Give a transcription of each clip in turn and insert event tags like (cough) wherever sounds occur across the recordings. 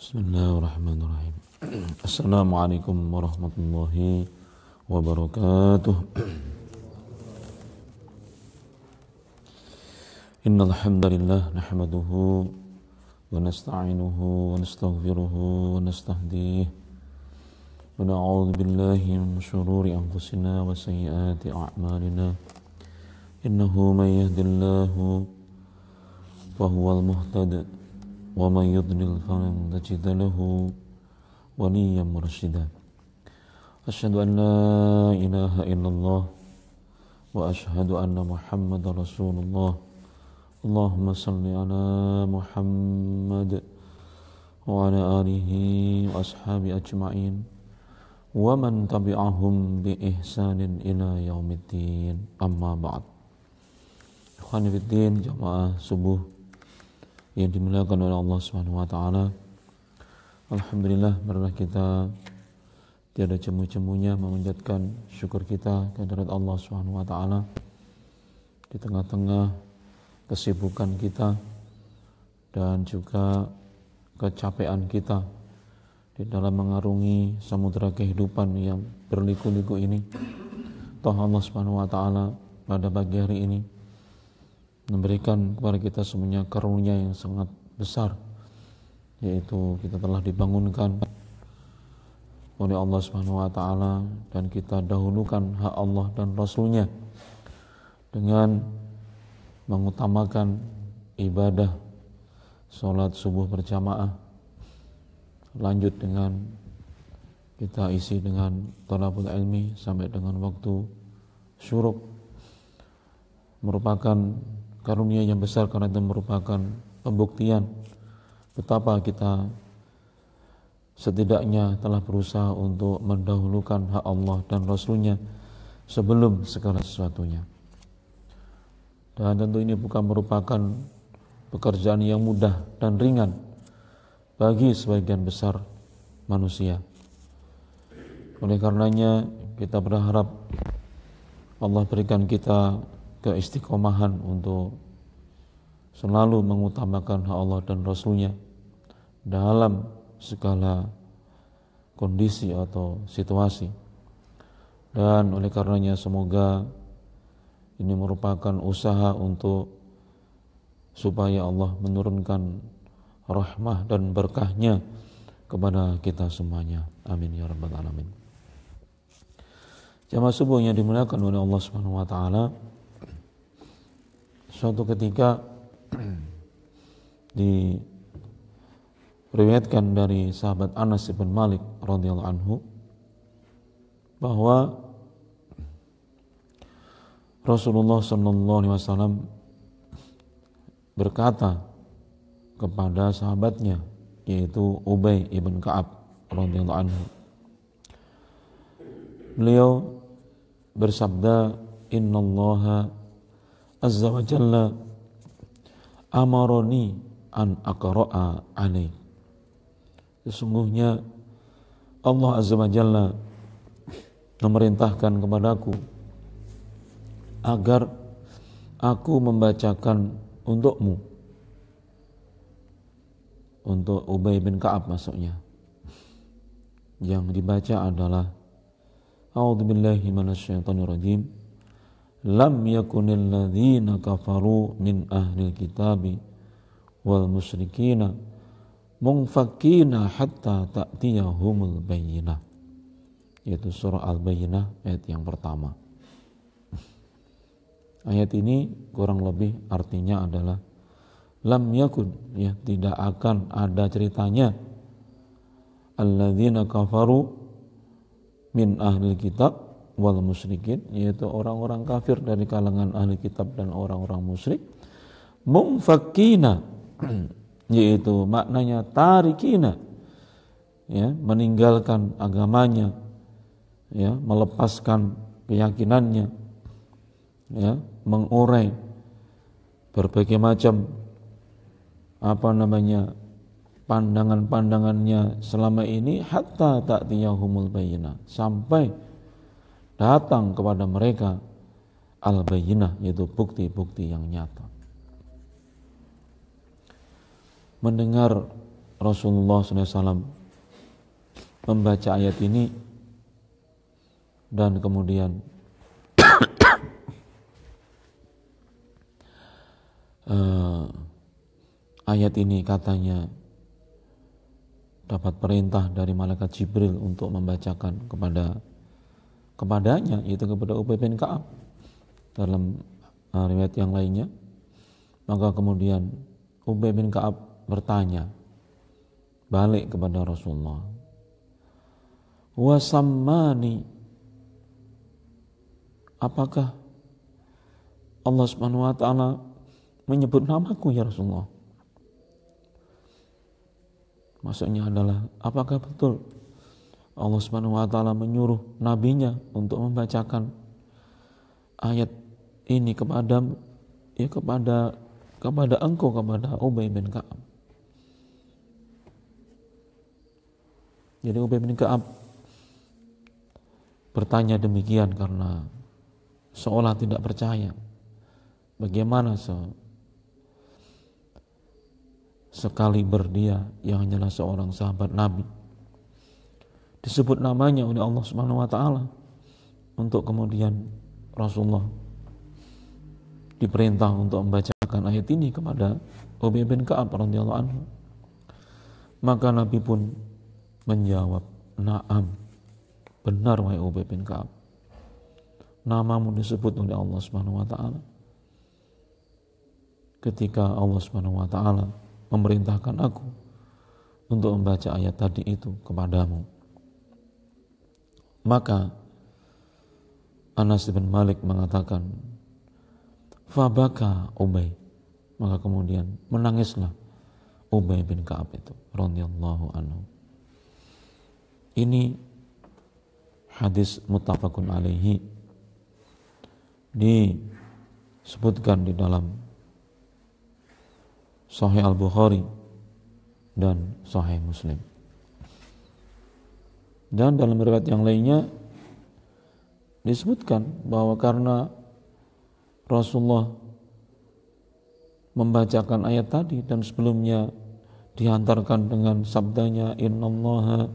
بسم الله الرحمن الرحيم (clears throat) السلام عليكم ورحمة الله وبركاته (clears throat) إن الحمد لله نحمده ونستعينه ونستغفره ونستهديه ونعوذ بالله من شرور أنفسنا وسيئات أعمالنا إنه من يهد الله فهو المهتد ومن يضلل فلن تجد له وليا مرشدا أشهد أن لا إله إلا الله وأشهد أن محمد رسول الله اللهم صل على محمد وعلى آله وأصحابه أجمعين ومن تبعهم بإحسان إلى يوم الدين أما بعد إخواني في الدين جماعة صبح yang dimuliakan oleh Allah Subhanahu wa taala. Alhamdulillah marilah kita tiada cemu-cemunya memanjatkan syukur kita kehadirat Allah Subhanahu wa taala di tengah-tengah kesibukan kita dan juga kecapean kita di dalam mengarungi samudera kehidupan yang berliku-liku ini. Toh Allah Subhanahu wa taala pada pagi hari ini memberikan kepada kita semuanya karunia yang sangat besar yaitu kita telah dibangunkan oleh Allah Subhanahu wa taala dan kita dahulukan hak Allah dan rasulnya dengan mengutamakan ibadah salat subuh berjamaah lanjut dengan kita isi dengan talabul ilmi sampai dengan waktu syuruk merupakan karunia yang besar karena itu merupakan pembuktian betapa kita setidaknya telah berusaha untuk mendahulukan hak Allah dan Rasulnya sebelum segala sesuatunya. Dan tentu ini bukan merupakan pekerjaan yang mudah dan ringan bagi sebagian besar manusia. Oleh karenanya kita berharap Allah berikan kita keistiqomahan untuk selalu mengutamakan hak Allah dan Rasulnya dalam segala kondisi atau situasi dan oleh karenanya semoga ini merupakan usaha untuk supaya Allah menurunkan rahmah dan berkahnya kepada kita semuanya. Amin ya rabbal alamin. Jamaah subuh yang dimuliakan oleh Allah Subhanahu wa taala suatu ketika (clears throat) di riwayatkan dari sahabat Anas bin Malik radhiyallahu anhu bahwa Rasulullah sallallahu alaihi wasallam berkata kepada sahabatnya yaitu Ubay ibn Ka'ab radhiyallahu anhu. Beliau bersabda, "Innallaha azza wa jalla amaroni an akaraa alaih sesungguhnya Allah azza wa jalla memerintahkan kepadaku agar aku membacakan untukmu untuk Ubay bin Ka'ab maksudnya yang dibaca adalah A'udzubillahi minasyaitonirrajim rajim lam yakunil ladzina kafaru min ahli kitabi wal musyrikina mungfakina hatta ta'tiyahumul bayyinah yaitu surah al-bayyinah ayat yang pertama ayat ini kurang lebih artinya adalah lam yakun ya tidak akan ada ceritanya alladzina kafaru min ahli kitab wal musyrikin yaitu orang-orang kafir dari kalangan ahli kitab dan orang-orang musyrik mumfakina (clears throat) yaitu maknanya tarikina ya meninggalkan agamanya ya melepaskan keyakinannya ya mengurai berbagai macam apa namanya pandangan-pandangannya selama ini hatta tak tiyahumul bayina sampai datang kepada mereka al-bayyinah yaitu bukti-bukti yang nyata. Mendengar Rasulullah SAW membaca ayat ini dan kemudian (coughs) eh, ayat ini katanya dapat perintah dari malaikat Jibril untuk membacakan kepada kepadanya yaitu kepada Ubay bin Ka'ab dalam uh, riwayat yang lainnya maka kemudian Ubay bin Ka'ab bertanya balik kepada Rasulullah wasammani apakah Allah Subhanahu wa taala menyebut namaku ya Rasulullah maksudnya adalah apakah betul Allah Subhanahu wa taala menyuruh nabinya untuk membacakan ayat ini kepada ya kepada kepada engkau kepada Ubay bin Ka'ab. Jadi Ubay bin Ka'ab bertanya demikian karena seolah tidak percaya. Bagaimana se sekali berdia yang hanyalah seorang sahabat Nabi disebut namanya oleh Allah Subhanahu wa taala untuk kemudian Rasulullah diperintah untuk membacakan ayat ini kepada Ubay bin Ka'ab radhiyallahu anhu. Maka Nabi pun menjawab, "Na'am." Benar wahai Ubay bin Ka'ab. Namamu disebut oleh Allah Subhanahu wa taala. Ketika Allah Subhanahu wa taala memerintahkan aku untuk membaca ayat tadi itu kepadamu. Maka Anas bin Malik mengatakan, Fabaka Ubay. Maka kemudian menangislah Ubay bin Kaab itu. radhiyallahu anhu. Ini hadis mutafakun alaihi disebutkan di dalam Sahih Al-Bukhari dan Sahih Muslim. Dan dalam riwayat yang lainnya disebutkan bahwa karena Rasulullah membacakan ayat tadi dan sebelumnya dihantarkan dengan sabdanya innallaha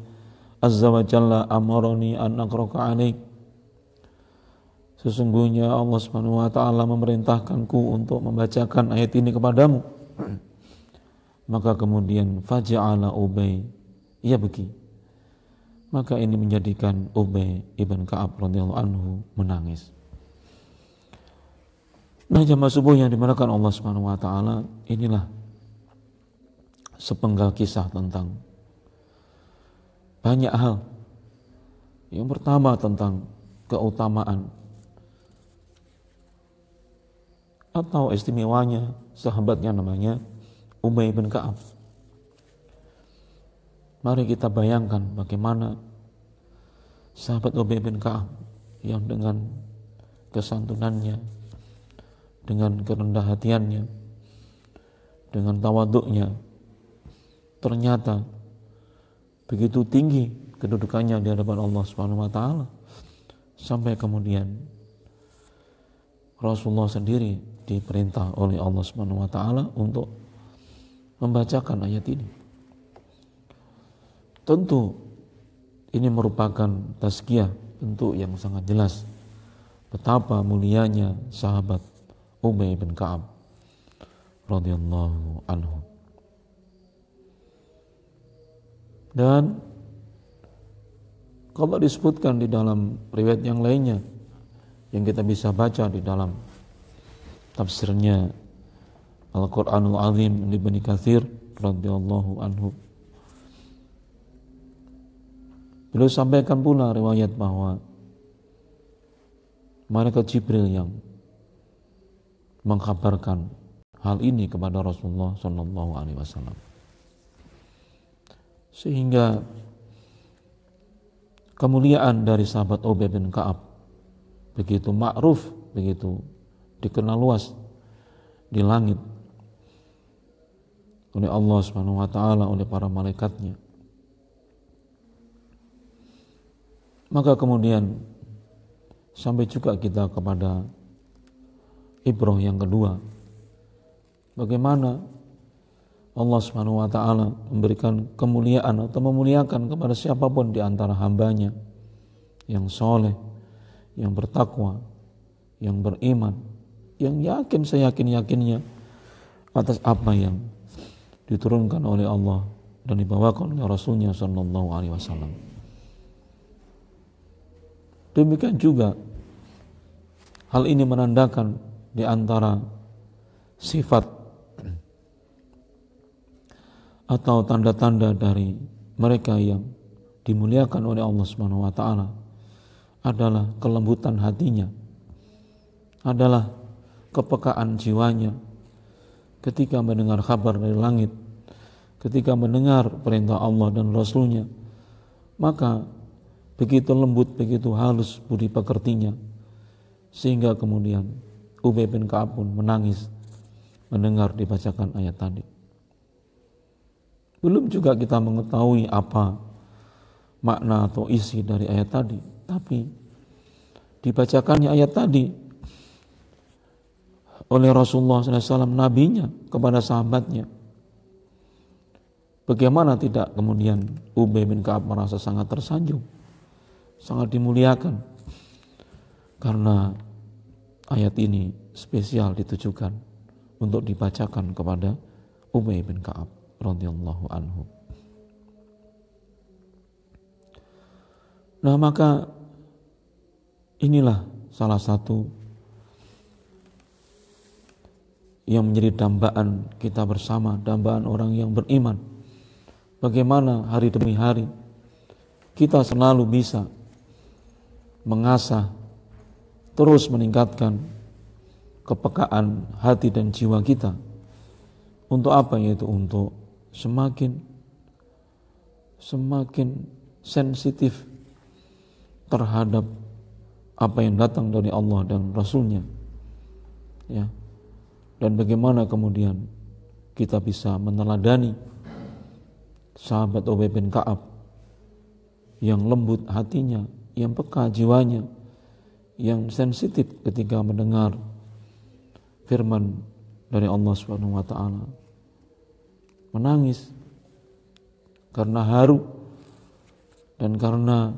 azza wa jalla amaroni an alaik Sesungguhnya Allah Subhanahu wa taala memerintahkanku untuk membacakan ayat ini kepadamu. Maka kemudian faja'ala Ubay. Ia begini maka ini menjadikan Ubay ibn Kaab radhiyallahu anhu menangis. Nah jamaah subuh yang dimuliakan Allah Subhanahu wa taala, inilah sepenggal kisah tentang banyak hal. Yang pertama tentang keutamaan atau istimewanya sahabatnya namanya Ubay bin Ka'ab Mari kita bayangkan bagaimana sahabat Ubay bin Ka'ab yang dengan kesantunannya, dengan kerendah hatiannya, dengan tawaduknya, ternyata begitu tinggi kedudukannya di hadapan Allah Subhanahu wa taala sampai kemudian Rasulullah sendiri diperintah oleh Allah Subhanahu wa taala untuk membacakan ayat ini. Tentu ini merupakan tazkiyah bentuk yang sangat jelas betapa mulianya sahabat Ubay bin Ka'ab radhiyallahu anhu. Dan kalau disebutkan di dalam riwayat yang lainnya yang kita bisa baca di dalam tafsirnya Al-Qur'anul Azim Ibnu Katsir radhiyallahu anhu Beliau sampaikan pula riwayat bahwa malaikat Jibril yang mengkabarkan hal ini kepada Rasulullah Shallallahu Alaihi Wasallam. Sehingga kemuliaan dari sahabat Ubay bin Kaab begitu ma'ruf, begitu dikenal luas di langit oleh Allah Subhanahu wa taala oleh para malaikatnya Maka kemudian sampai juga kita kepada ibroh yang kedua. Bagaimana Allah Subhanahu wa taala memberikan kemuliaan atau memuliakan kepada siapapun di antara hambanya yang soleh, yang bertakwa, yang beriman, yang yakin saya yakin yakinnya atas apa yang diturunkan oleh Allah dan dibawakan oleh Rasulnya Shallallahu Alaihi Wasallam. Demikian juga hal ini menandakan di antara sifat atau tanda-tanda dari mereka yang dimuliakan oleh Allah Subhanahu wa taala adalah kelembutan hatinya adalah kepekaan jiwanya ketika mendengar kabar dari langit ketika mendengar perintah Allah dan Rasulnya maka begitu lembut, begitu halus budi pekertinya sehingga kemudian Ubay bin Ka'ab pun menangis mendengar dibacakan ayat tadi. Belum juga kita mengetahui apa makna atau isi dari ayat tadi, tapi dibacakannya ayat tadi oleh Rasulullah SAW nabinya kepada sahabatnya. Bagaimana tidak kemudian Ubay bin Ka'ab merasa sangat tersanjung sangat dimuliakan karena ayat ini spesial ditujukan untuk dibacakan kepada Umay bin Ka'ab radhiyallahu anhu. Nah, maka inilah salah satu yang menjadi dambaan kita bersama, dambaan orang yang beriman. Bagaimana hari demi hari kita selalu bisa mengasah, terus meningkatkan kepekaan hati dan jiwa kita. Untuk apa yaitu untuk semakin semakin sensitif terhadap apa yang datang dari Allah dan Rasulnya. Ya. Dan bagaimana kemudian kita bisa meneladani sahabat Ubay bin Ka'ab yang lembut hatinya, yang peka jiwanya, yang sensitif ketika mendengar firman dari Allah Subhanahu wa taala. Menangis karena haru dan karena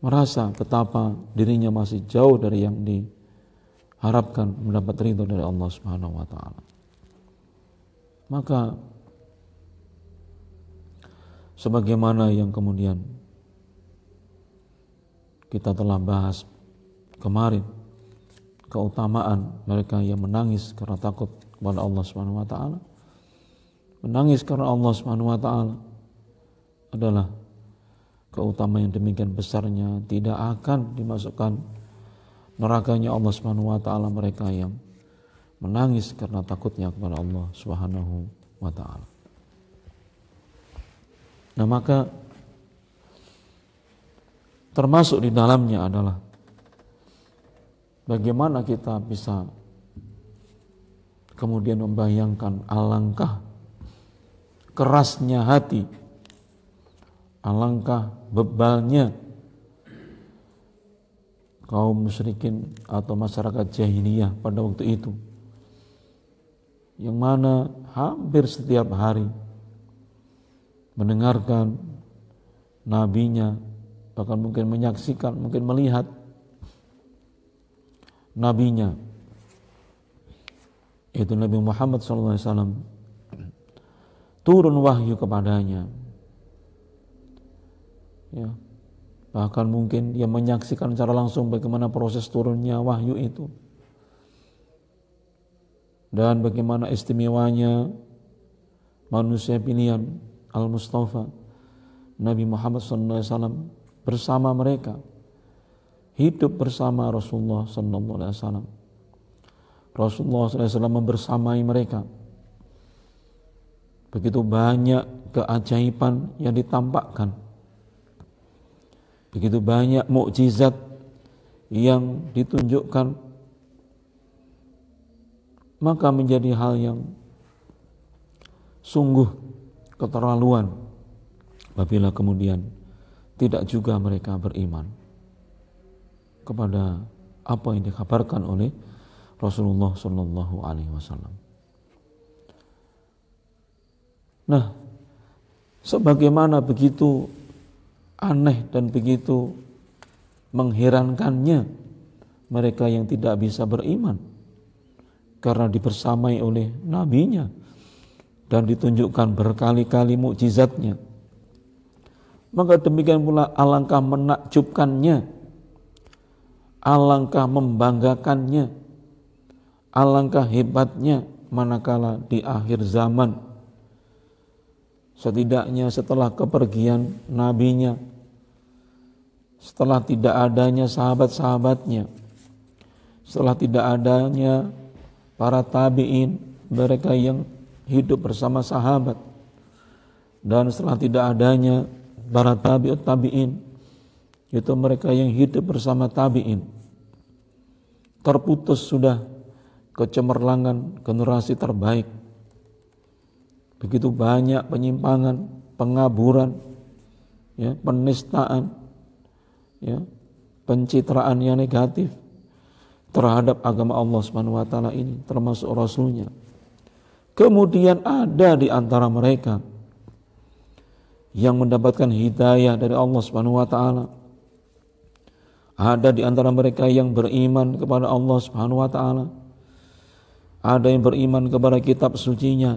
merasa betapa dirinya masih jauh dari yang diharapkan mendapat ridho dari Allah Subhanahu wa taala. Maka sebagaimana yang kemudian kita telah bahas kemarin keutamaan mereka yang menangis karena takut kepada Allah Subhanahu wa taala. Menangis karena Allah Subhanahu wa taala adalah keutamaan yang demikian besarnya tidak akan dimasukkan nerakanya Allah Subhanahu wa taala mereka yang menangis karena takutnya kepada Allah Subhanahu wa taala. Nah, maka termasuk di dalamnya adalah bagaimana kita bisa kemudian membayangkan alangkah kerasnya hati, alangkah bebalnya kaum musyrikin atau masyarakat jahiliyah pada waktu itu yang mana hampir setiap hari mendengarkan nabinya bahkan mungkin menyaksikan, mungkin melihat nabinya yaitu Nabi Muhammad SAW turun wahyu kepadanya ya bahkan mungkin dia menyaksikan secara langsung bagaimana proses turunnya wahyu itu dan bagaimana istimewanya manusia pilihan Al-Mustafa Nabi Muhammad SAW bersama mereka hidup bersama Rasulullah sallallahu alaihi wasallam Rasulullah SAW membersamai mereka begitu banyak keajaiban yang ditampakkan begitu banyak mukjizat yang ditunjukkan maka menjadi hal yang sungguh keterlaluan apabila kemudian tidak juga mereka beriman kepada apa yang dikabarkan oleh Rasulullah Shallallahu Alaihi Wasallam. Nah, sebagaimana begitu aneh dan begitu mengherankannya mereka yang tidak bisa beriman karena dibersamai oleh nabinya dan ditunjukkan berkali-kali mukjizatnya maka demikian pula alangkah menakjubkannya, alangkah membanggakannya, alangkah hebatnya manakala di akhir zaman. Setidaknya setelah kepergian nabinya, setelah tidak adanya sahabat-sahabatnya, setelah tidak adanya para tabi'in, mereka yang hidup bersama sahabat, dan setelah tidak adanya para tabiut tabiin itu mereka yang hidup bersama tabiin terputus sudah kecemerlangan generasi terbaik begitu banyak penyimpangan pengaburan ya penistaan ya pencitraan yang negatif terhadap agama Allah Subhanahu wa taala ini termasuk rasulnya kemudian ada di antara mereka yang mendapatkan hidayah dari Allah Subhanahu wa taala. Ada di antara mereka yang beriman kepada Allah Subhanahu wa taala. Ada yang beriman kepada kitab sucinya.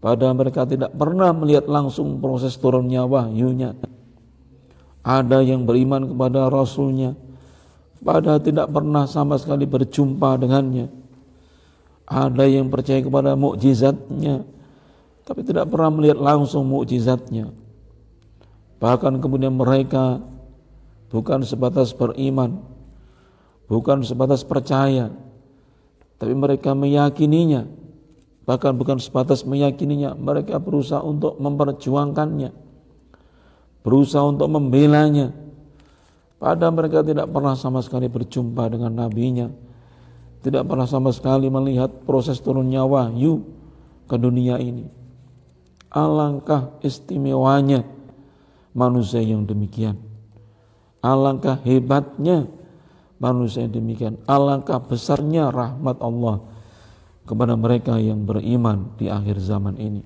Pada mereka tidak pernah melihat langsung proses turunnya wahyunya. Ada yang beriman kepada rasulnya. Pada tidak pernah sama sekali berjumpa dengannya. Ada yang percaya kepada mukjizatnya tapi tidak pernah melihat langsung mukjizatnya. Bahkan kemudian mereka bukan sebatas beriman, bukan sebatas percaya, tapi mereka meyakininya. Bahkan bukan sebatas meyakininya, mereka berusaha untuk memperjuangkannya, berusaha untuk membelanya. Padahal mereka tidak pernah sama sekali berjumpa dengan nabinya, tidak pernah sama sekali melihat proses turunnya wahyu ke dunia ini. Alangkah istimewanya manusia yang demikian. Alangkah hebatnya manusia yang demikian. Alangkah besarnya rahmat Allah kepada mereka yang beriman di akhir zaman ini.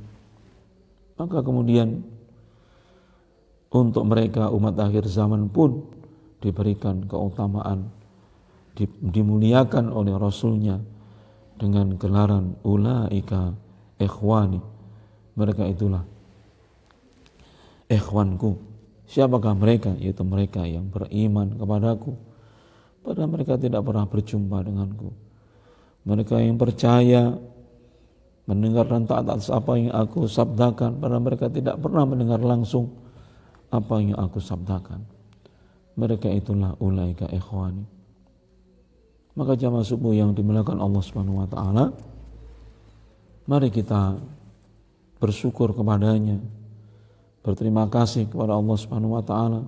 Maka kemudian untuk mereka umat akhir zaman pun diberikan keutamaan dimuliakan oleh rasulnya dengan gelaran ulaika ikhwani mereka itulah ikhwanku siapakah mereka yaitu mereka yang beriman kepadaku padahal mereka tidak pernah berjumpa denganku mereka yang percaya mendengar dan taat atas apa yang aku sabdakan padahal mereka tidak pernah mendengar langsung apa yang aku sabdakan mereka itulah ulaika ikhwani maka jamaah subuh yang dimuliakan Allah Subhanahu wa taala mari kita bersyukur kepadanya berterima kasih kepada Allah Subhanahu wa taala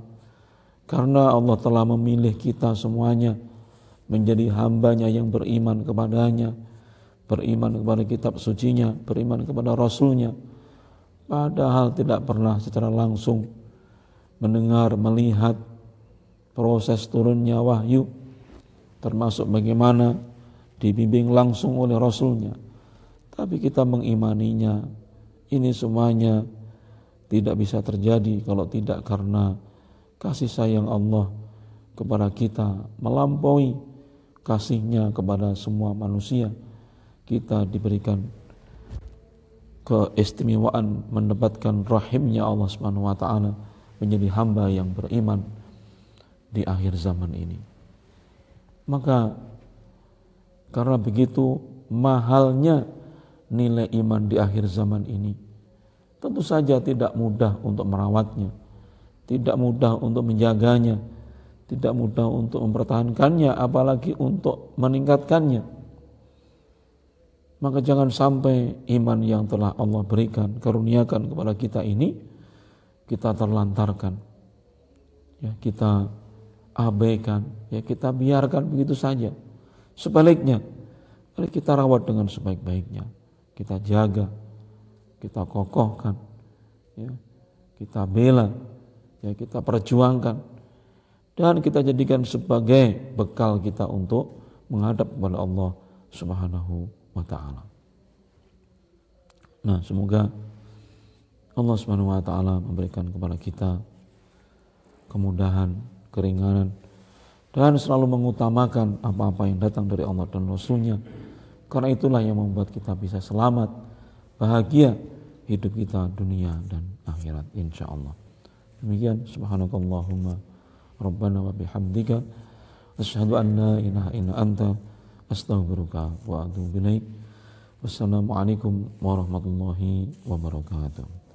karena Allah telah memilih kita semuanya menjadi hambanya yang beriman kepadanya beriman kepada kitab sucinya beriman kepada rasulnya padahal tidak pernah secara langsung mendengar melihat proses turunnya wahyu termasuk bagaimana dibimbing langsung oleh rasulnya tapi kita mengimaninya ini semuanya tidak bisa terjadi kalau tidak karena kasih sayang Allah kepada kita melampaui kasihnya kepada semua manusia kita diberikan keistimewaan mendapatkan rahimnya Allah Subhanahu wa taala menjadi hamba yang beriman di akhir zaman ini maka karena begitu mahalnya nilai iman di akhir zaman ini. Tentu saja tidak mudah untuk merawatnya, tidak mudah untuk menjaganya, tidak mudah untuk mempertahankannya, apalagi untuk meningkatkannya. Maka jangan sampai iman yang telah Allah berikan, karuniakan kepada kita ini, kita terlantarkan. Ya, kita abaikan, ya kita biarkan begitu saja. Sebaliknya, kita rawat dengan sebaik-baiknya kita jaga, kita kokohkan, ya, kita bela, ya, kita perjuangkan, dan kita jadikan sebagai bekal kita untuk menghadap kepada Allah Subhanahu wa Ta'ala. Nah, semoga Allah Subhanahu wa Ta'ala memberikan kepada kita kemudahan, keringanan, dan selalu mengutamakan apa-apa yang datang dari Allah dan Rasul-Nya. Karena itulah yang membuat kita bisa selamat, bahagia hidup kita dunia dan akhirat insya Allah. Demikian subhanakallahumma rabbana wa bihamdika asyhadu anna la ilaha illa anta astaghfiruka wa atubu ilaik. Wassalamualaikum warahmatullahi wabarakatuh.